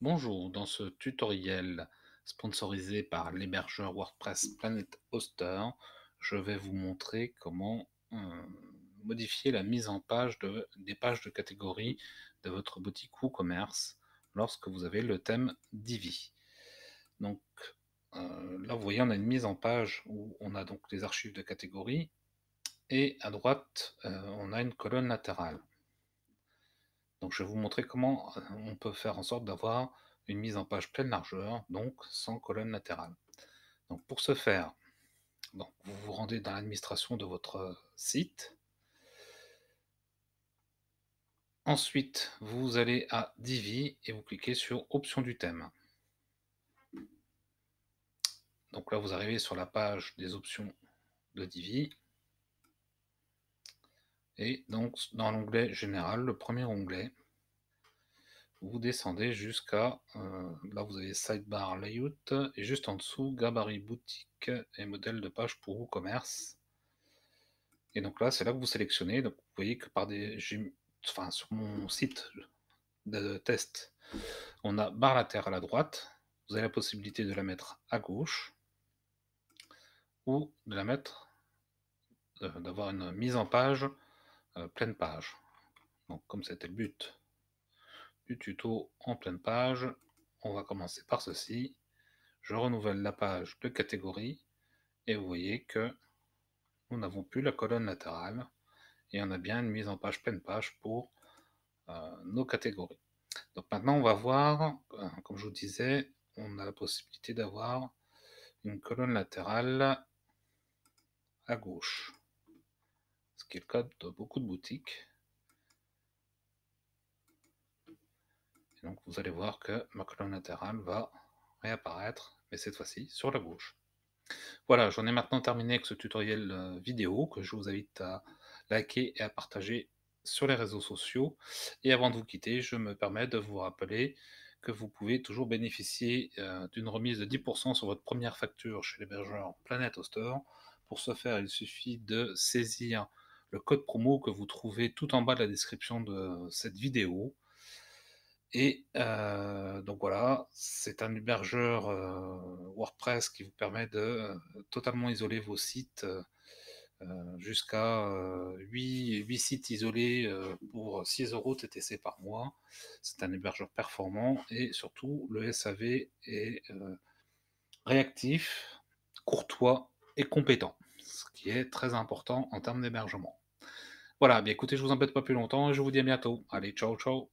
Bonjour, dans ce tutoriel sponsorisé par l'hébergeur WordPress Planet Hoster, je vais vous montrer comment euh, modifier la mise en page des pages de catégorie de votre boutique WooCommerce lorsque vous avez le thème Divi. Donc euh, là, vous voyez, on a une mise en page où on a donc les archives de catégorie et à droite, euh, on a une colonne latérale. Donc je vais vous montrer comment euh, on peut faire en sorte d'avoir une mise en page pleine largeur, donc sans colonne latérale. Donc pour ce faire, vous vous rendez dans l'administration de votre euh, site. Ensuite, vous allez à Divi et vous cliquez sur Options du thème. Donc là, vous arrivez sur la page des options de Divi. Et donc, dans l'onglet général, le premier onglet, vous descendez jusqu'à, euh, là vous avez Sidebar Layout, et juste en dessous, gabarit boutique et modèle de page pour WooCommerce. Et donc là, c'est là que vous sélectionnez. Donc vous voyez que par des, enfin, sur mon site de test, on a barre terre à la droite. Vous avez la possibilité de la mettre à gauche ou de la mettre, euh, d'avoir une mise en page euh, pleine page. Donc comme c'était le but du tuto en pleine page, on va commencer par ceci. Je renouvelle la page de catégorie et vous voyez que nous n'avons plus la colonne latérale et on a bien une mise en page pleine page pour euh, nos catégories. Donc maintenant on va voir, euh, comme je vous disais, on a la possibilité d'avoir une colonne latérale à gauche qui est le code de beaucoup de boutiques. Et donc vous allez voir que ma colonne latérale va réapparaître, mais cette fois-ci sur la gauche. Voilà, j'en ai maintenant terminé avec ce tutoriel euh, vidéo que je vous invite à liker et à partager sur les réseaux sociaux. Et avant de vous quitter, je me permets de vous rappeler que vous pouvez toujours bénéficier euh, d'une remise de 10% sur votre première facture chez l'hébergeur Planet Hoster. Pour ce faire, il suffit de saisir le code promo que vous trouvez tout en bas de la description de cette vidéo. Et euh, donc voilà, c'est un hébergeur euh, WordPress qui vous permet de euh, totalement isoler vos sites jusqu'à 8, 8, sites isolés pour 6 euros TTC par mois. C'est un hébergeur performant et surtout le SAV est réactif, courtois et compétent ce qui est très important en termes d'hébergement. Voilà, bien écoutez, je vous embête pas plus longtemps et je vous dis à bientôt. Allez, ciao, ciao.